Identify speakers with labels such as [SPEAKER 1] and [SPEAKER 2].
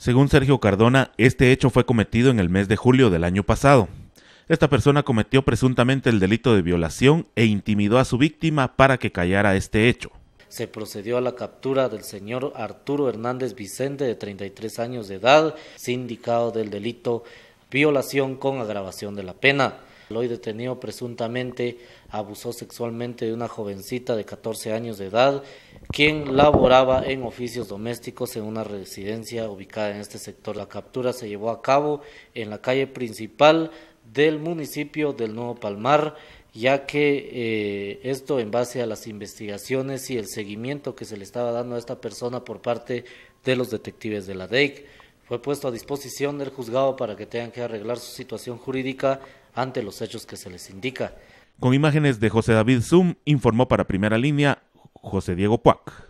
[SPEAKER 1] Según Sergio Cardona, este hecho fue cometido en el mes de julio del año pasado. Esta persona cometió presuntamente el delito de violación e intimidó a su víctima para que callara este hecho
[SPEAKER 2] se procedió a la captura del señor Arturo Hernández Vicente, de 33 años de edad, sindicado del delito violación con agravación de la pena. Lo hoy detenido presuntamente abusó sexualmente de una jovencita de 14 años de edad quien laboraba en oficios domésticos en una residencia ubicada en este sector. La captura se llevó a cabo en la calle principal del municipio del Nuevo Palmar, ya que eh, esto en base a las investigaciones y el seguimiento que se le estaba dando a esta persona por parte de los detectives de la DEIC. Fue puesto a disposición del juzgado para que tengan que arreglar su situación jurídica ante los hechos que se les indica.
[SPEAKER 1] Con imágenes de José David Zum, informó para Primera Línea José Diego Puac.